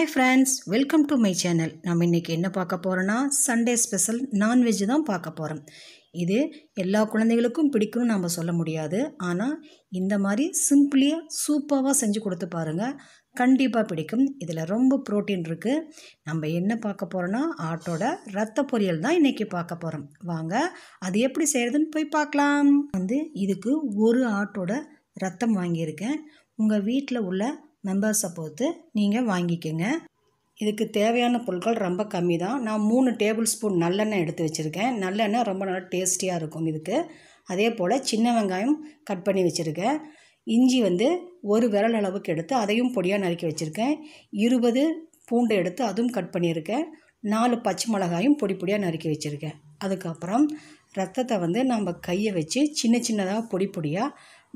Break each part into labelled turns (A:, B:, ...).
A: hi friends welcome to my channel நம்ம இன்றைக்கி என்ன பார்க்க போகிறோன்னா சண்டே ஸ்பெஷல் நான்வெஜ் தான் பார்க்க போகிறோம் இது எல்லா குழந்தைகளுக்கும் பிடிக்கும்னு நம்ம சொல்ல முடியாது ஆனால் இந்த மாதிரி சிம்பிளியாக சூப்பராக செஞ்சு கொடுத்து பாருங்கள் கண்டிப்பாக பிடிக்கும் இதில் ரொம்ப ப்ரோட்டீன் இருக்குது நம்ம என்ன பார்க்க போகிறோன்னா ஆட்டோட ரத்த பொரியல் தான் இன்றைக்கி பார்க்க போகிறோம் வாங்க அது எப்படி செய்கிறதுன்னு போய் பார்க்கலாம் வந்து இதுக்கு ஒரு ஆட்டோட ரத்தம் வாங்கியிருக்கேன் உங்கள் வீட்டில் உள்ள மெம்பர்ஸை பொறுத்து நீங்கள் வாங்கிக்கோங்க இதுக்கு தேவையான பொருட்கள் ரொம்ப கம்மி தான் நான் மூணு டேபிள் ஸ்பூன் நல்லெண்ணெய் எடுத்து வச்சுருக்கேன் நல்லெண்ணெய் ரொம்ப நல்லா டேஸ்டியாக இருக்கும் இதுக்கு அதே போல் சின்ன வெங்காயம் கட் பண்ணி வச்சுருக்கேன் இஞ்சி வந்து ஒரு விரல் அளவுக்கு எடுத்து அதையும் பொடியாக நறுக்கி வச்சுருக்கேன் இருபது பூண்டை எடுத்து அதுவும் கட் பண்ணியிருக்கேன் நாலு பச்சை மிளகாயும் பொடி பொடியாக நறுக்கி வச்சுருக்கேன் அதுக்கப்புறம் ரத்தத்தை வந்து நம்ம கையை வச்சு சின்ன சின்னதாக பொடி பொடியாக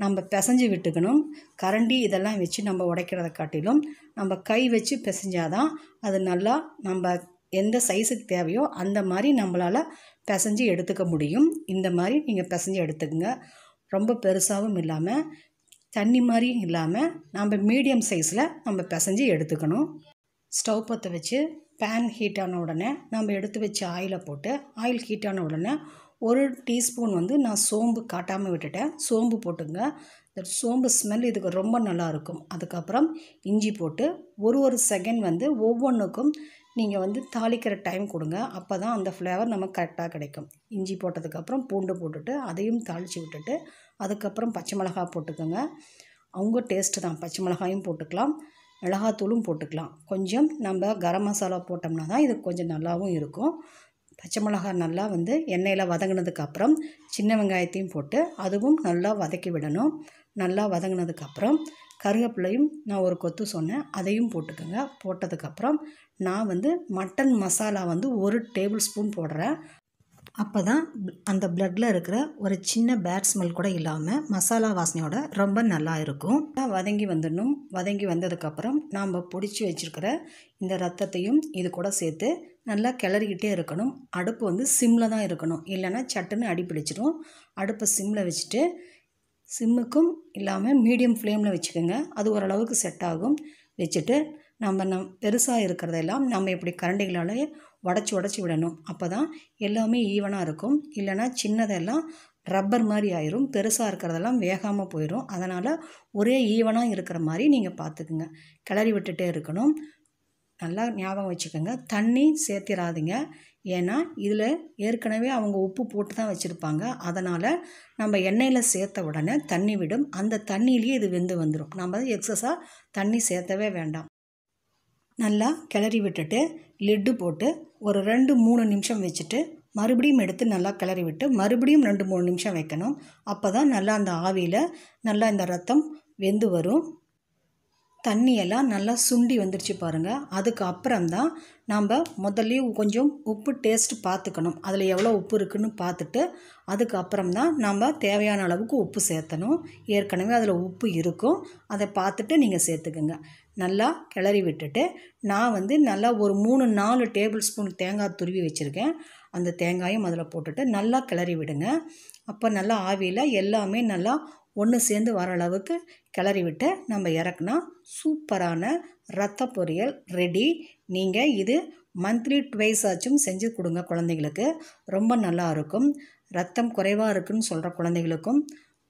A: நம்ம பிசைஞ்சு விட்டுக்கணும் கரண்டி இதெல்லாம் வச்சு நம்ம உடைக்கிறத காட்டிலும் நம்ம கை வச்சு பிசைஞ்சாதான் அது நல்லா நம்ம எந்த சைஸுக்கு தேவையோ அந்த மாதிரி நம்மளால் பிசைஞ்சு எடுத்துக்க முடியும் இந்த மாதிரி நீங்கள் பிசைஞ்சு எடுத்துக்கங்க ரொம்ப பெருசாகவும் இல்லாமல் தண்ணி மாதிரியும் இல்லாமல் நம்ம மீடியம் சைஸில் நம்ம பிசைஞ்சு எடுத்துக்கணும் ஸ்டவ் பற்ற வச்சு பேன் ஹீட் ஆன உடனே நம்ம எடுத்து வச்ச ஆயிலை போட்டு ஆயில் ஹீட் ஆன உடனே ஒரு டீஸ்பூன் வந்து நான் சோம்பு காட்டாமல் விட்டுட்டேன் சோம்பு போட்டுங்க இந்த சோம்பு ஸ்மெல் இதுக்கு ரொம்ப நல்லாயிருக்கும் அதுக்கப்புறம் இஞ்சி போட்டு ஒரு ஒரு செகண்ட் வந்து ஒவ்வொன்றுக்கும் நீங்கள் வந்து தாளிக்கிற டைம் கொடுங்க அப்போ தான் அந்த ஃப்ளேவர் நமக்கு கரெக்டாக கிடைக்கும் இஞ்சி போட்டதுக்கப்புறம் பூண்டு போட்டுட்டு அதையும் தாளித்து விட்டுட்டு அதுக்கப்புறம் பச்சை மிளகா போட்டுக்கோங்க அவங்க டேஸ்ட்டு தான் பச்சை மிளகாயும் போட்டுக்கலாம் மிளகாத்தூளும் போட்டுக்கலாம் கொஞ்சம் நம்ம கரம் மசாலா போட்டோம்னா தான் இது கொஞ்சம் நல்லாவும் இருக்கும் பச்சை மிளகாய் நல்லா வந்து எண்ணெயில் வதங்கினதுக்கப்புறம் சின்ன வெங்காயத்தையும் போட்டு அதுவும் நல்லா வதக்கி விடணும் நல்லா வதங்கினதுக்கப்புறம் கருவேப்பிலையும் நான் ஒரு கொத்து சொன்னேன் அதையும் போட்டுக்கோங்க போட்டதுக்கப்புறம் நான் வந்து மட்டன் மசாலா வந்து ஒரு டேபிள் ஸ்பூன் போடுறேன் அப்போ தான் அந்த ப்ளட்டில் இருக்கிற ஒரு சின்ன பேட் ஸ்மெல் கூட இல்லாமல் மசாலா வாசனையோட ரொம்ப நல்லா இருக்கும் வதங்கி வந்துடணும் வதங்கி வந்ததுக்கப்புறம் நாம் பிடிச்சி வச்சுருக்கிற இந்த ரத்தத்தையும் இது கூட சேர்த்து நல்லா கிளறிக்கிட்டே இருக்கணும் அடுப்பு வந்து சிம்மில் தான் இருக்கணும் இல்லைன்னா சட்டுன்னு அடி பிடிச்சிடும் அடுப்பை சிம்மில் வச்சுட்டு சிம்முக்கும் இல்லாமல் மீடியம் ஃப்ளேமில் வச்சுக்கோங்க அது ஓரளவுக்கு செட் ஆகும் வச்சுட்டு நம்ம நம் பெருசாக இருக்கிறதெல்லாம் நம்ம இப்படி கரண்டிகளாலே உடச்சி உடச்சி விடணும் அப்போ தான் எல்லாமே ஈவனாக இருக்கும் இல்லைனா சின்னதெல்லாம் ரப்பர் மாதிரி ஆயிரும் பெருசாக இருக்கிறதெல்லாம் வேகாமல் போயிடும் அதனால் ஒரே ஈவனாக இருக்கிற மாதிரி நீங்கள் பார்த்துக்குங்க கிளறி விட்டுட்டே இருக்கணும் நல்லா ஞாபகம் வச்சுக்கோங்க தண்ணி சேர்த்திடாதீங்க ஏன்னா இதில் ஏற்கனவே அவங்க உப்பு போட்டு தான் வச்சுருப்பாங்க அதனால் நம்ம எண்ணெயில் சேர்த்த உடனே தண்ணி விடும் அந்த தண்ணியிலேயே இது வெந்து வந்துடும் நம்ம எக்ஸஸாக தண்ணி சேர்த்தவே வேண்டாம் நல்லா கிளறி விட்டுட்டு லிட்டு போட்டு ஒரு ரெண்டு மூணு நிமிஷம் வச்சுட்டு மறுபடியும் எடுத்து நல்லா கிளறி விட்டு மறுபடியும் ரெண்டு மூணு நிமிஷம் வைக்கணும் அப்போ தான் நல்லா அந்த ஆவியில் நல்லா இந்த ரத்தம் வெந்து வரும் தண்ணியெல்லாம் நல்லா சுண்டி வந்துடுச்சு பாருங்கள் அதுக்கு அப்புறம்தான் நம்ம முதல்ல கொஞ்சம் உப்பு டேஸ்ட் பார்த்துக்கணும் அதில் எவ்வளோ உப்பு இருக்குதுன்னு பார்த்துட்டு அதுக்கு அப்புறம்தான் நம்ம தேவையான அளவுக்கு உப்பு சேர்த்தணும் ஏற்கனவே அதில் உப்பு இருக்கும் அதை பார்த்துட்டு நீங்கள் சேர்த்துக்குங்க நல்லா கிளறி விட்டுட்டு நான் வந்து நல்லா ஒரு மூணு நாலு டேபிள் ஸ்பூன் தேங்காய் துருவி வச்சுருக்கேன் அந்த தேங்காயும் அதில் போட்டுட்டு நல்லா கிளறி விடுங்க அப்போ நல்லா ஆவியில் எல்லாமே நல்லா ஒன்று சேர்ந்து வர அளவுக்கு கிளறி விட்டு நம்ம இறக்குனா சூப்பரான ரத்த பொரியல் ரெடி நீங்கள் இது மந்த்லி ட்வைஸ் ஆச்சும் செஞ்சு கொடுங்க குழந்தைங்களுக்கு ரொம்ப நல்லா இருக்கும் ரத்தம் குறைவாக இருக்குன்னு சொல்கிற குழந்தைங்களுக்கும்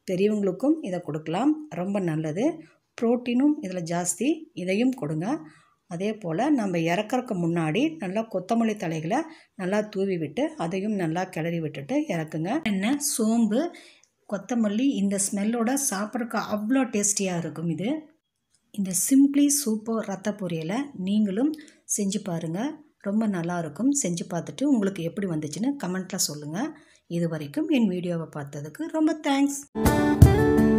A: பெரியவங்களுக்கும் இதை கொடுக்கலாம் ரொம்ப நல்லது ப்ரோட்டீனும் இதில் ஜாஸ்தி இதையும் கொடுங்க அதே போல் நம்ம இறக்கறக்கு முன்னாடி நல்லா கொத்தமல்லி தலைகளை நல்லா தூவி விட்டு அதையும் நல்லா கிளறி விட்டுட்டு இறக்குங்க என்ன சோம்பு கொத்தமல்லி இந்த ஸ்மெல்லோட சாப்பிட்றக்கு அவ்வளோ டேஸ்டியாக இருக்கும் இது இந்த சிம்ப்ளி சூப்பர் ரத்த பொரியலை நீங்களும் செஞ்சு பாருங்கள் ரொம்ப நல்லாயிருக்கும் செஞ்சு பார்த்துட்டு உங்களுக்கு எப்படி வந்துச்சுன்னு கமெண்ட்டில் சொல்லுங்கள் இது வரைக்கும் என் வீடியோவை பார்த்ததுக்கு ரொம்ப தேங்க்ஸ்